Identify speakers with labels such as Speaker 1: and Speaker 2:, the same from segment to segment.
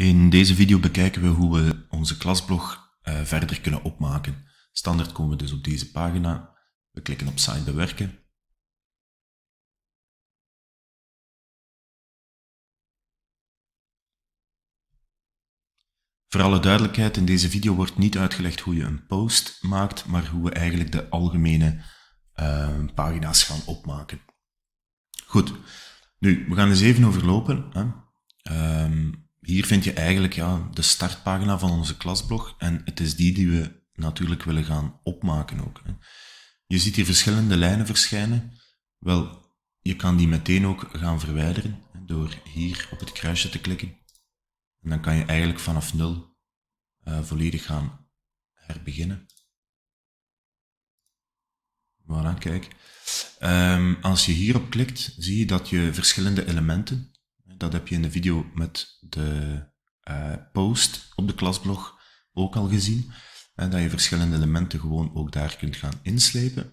Speaker 1: In deze video bekijken we hoe we onze klasblog eh, verder kunnen opmaken. Standaard komen we dus op deze pagina. We klikken op Sign bewerken. Voor alle duidelijkheid, in deze video wordt niet uitgelegd hoe je een post maakt, maar hoe we eigenlijk de algemene eh, pagina's gaan opmaken. Goed, nu, we gaan eens even overlopen. Hè. Um, hier vind je eigenlijk ja, de startpagina van onze klasblog. En het is die die we natuurlijk willen gaan opmaken ook. Je ziet hier verschillende lijnen verschijnen. Wel, je kan die meteen ook gaan verwijderen door hier op het kruisje te klikken. En dan kan je eigenlijk vanaf nul eh, volledig gaan herbeginnen. Voilà, kijk. Ehm, als je hierop klikt, zie je dat je verschillende elementen dat heb je in de video met de eh, post op de klasblog ook al gezien. En dat je verschillende elementen gewoon ook daar kunt gaan inslepen.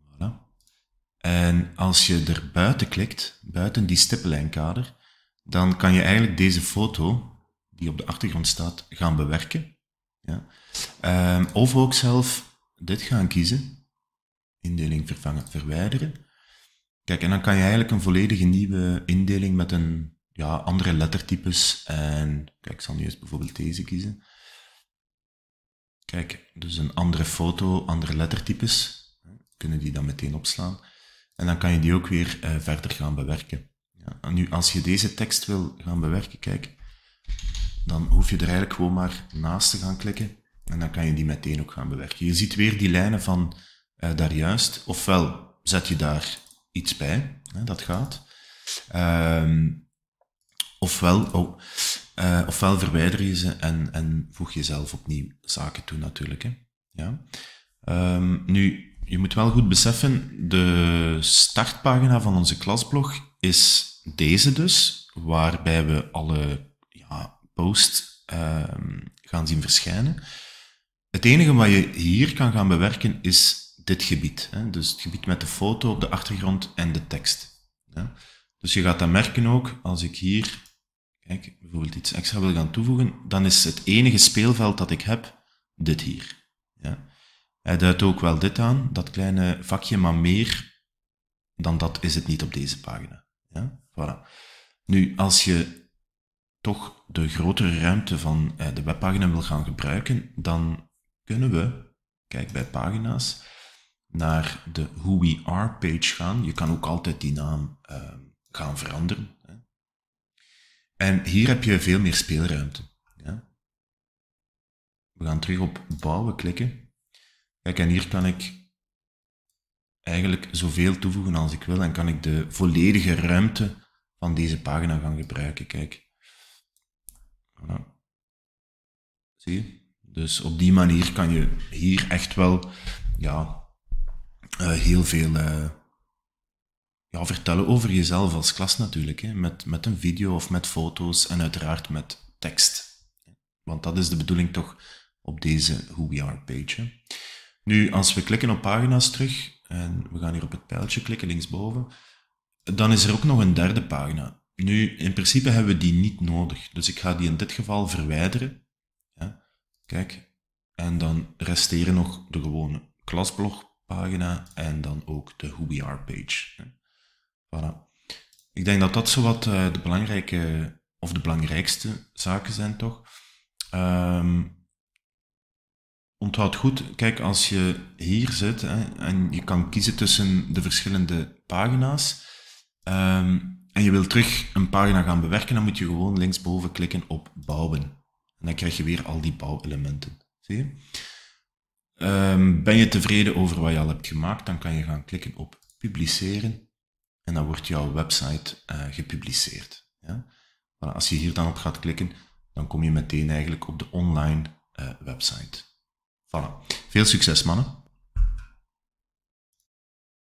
Speaker 1: Voilà. En als je er buiten klikt, buiten die stippenlijnkader, dan kan je eigenlijk deze foto, die op de achtergrond staat, gaan bewerken. Ja. Ehm, of ook zelf dit gaan kiezen, indeling vervangen, verwijderen. Kijk, en dan kan je eigenlijk een volledige nieuwe indeling met een ja, andere lettertypes. En kijk, ik zal nu eens bijvoorbeeld deze kiezen. Kijk, dus een andere foto, andere lettertypes. Kunnen die dan meteen opslaan. En dan kan je die ook weer eh, verder gaan bewerken. Ja, nu, als je deze tekst wil gaan bewerken, kijk, dan hoef je er eigenlijk gewoon maar naast te gaan klikken. En dan kan je die meteen ook gaan bewerken. Je ziet weer die lijnen van uh, daar juist. Ofwel zet je daar iets bij. Hè, dat gaat. Ehm, ofwel, oh, eh, ofwel verwijder je ze en, en voeg zelf opnieuw zaken toe natuurlijk. Hè. Ja. Ehm, nu, je moet wel goed beseffen, de startpagina van onze klasblog is deze dus, waarbij we alle ja, posts ehm, gaan zien verschijnen. Het enige wat je hier kan gaan bewerken is dit gebied. Hè? Dus het gebied met de foto op de achtergrond en de tekst. Dus je gaat dat merken ook als ik hier kijk, bijvoorbeeld iets extra wil gaan toevoegen, dan is het enige speelveld dat ik heb dit hier. Ja? Hij duidt ook wel dit aan, dat kleine vakje, maar meer dan dat is het niet op deze pagina. Ja? Voilà. Nu, als je toch de grotere ruimte van eh, de webpagina wil gaan gebruiken, dan kunnen we, kijk bij pagina's, naar de Who We Are page gaan. Je kan ook altijd die naam ehm, gaan veranderen. Hè. En hier heb je veel meer speelruimte. Ja. We gaan terug op bouwen klikken. Kijk, en hier kan ik eigenlijk zoveel toevoegen als ik wil en kan ik de volledige ruimte van deze pagina gaan gebruiken. Kijk. Zie je? Dus op die manier kan je hier echt wel ja, eh, heel veel eh, ja, vertellen over jezelf als klas natuurlijk. Hè? Met, met een video of met foto's en uiteraard met tekst. Want dat is de bedoeling toch op deze Who We Are page. Nu, als we klikken op pagina's terug, en we gaan hier op het pijltje klikken linksboven, dan is er ook nog een derde pagina. Nu, in principe hebben we die niet nodig. Dus ik ga die in dit geval verwijderen. Ja, kijk. En dan resteren nog de gewone klasblog pagina en dan ook de Who We Are page. Voilà. Ik denk dat dat zowat eh, de belangrijke, of de belangrijkste zaken zijn toch. Um, onthoud goed, kijk, als je hier zit hè, en je kan kiezen tussen de verschillende pagina's ehm, en je wilt terug een pagina gaan bewerken, dan moet je gewoon linksboven klikken op bouwen. En dan krijg je weer al die bouwelementen. Zie je? Ehm, ben je tevreden over wat je al hebt gemaakt, dan kan je gaan klikken op publiceren en dan wordt jouw website eh, gepubliceerd. Ja? als je hier dan op gaat klikken, dan kom je meteen eigenlijk op de online eh, website. Voilà. Veel succes mannen!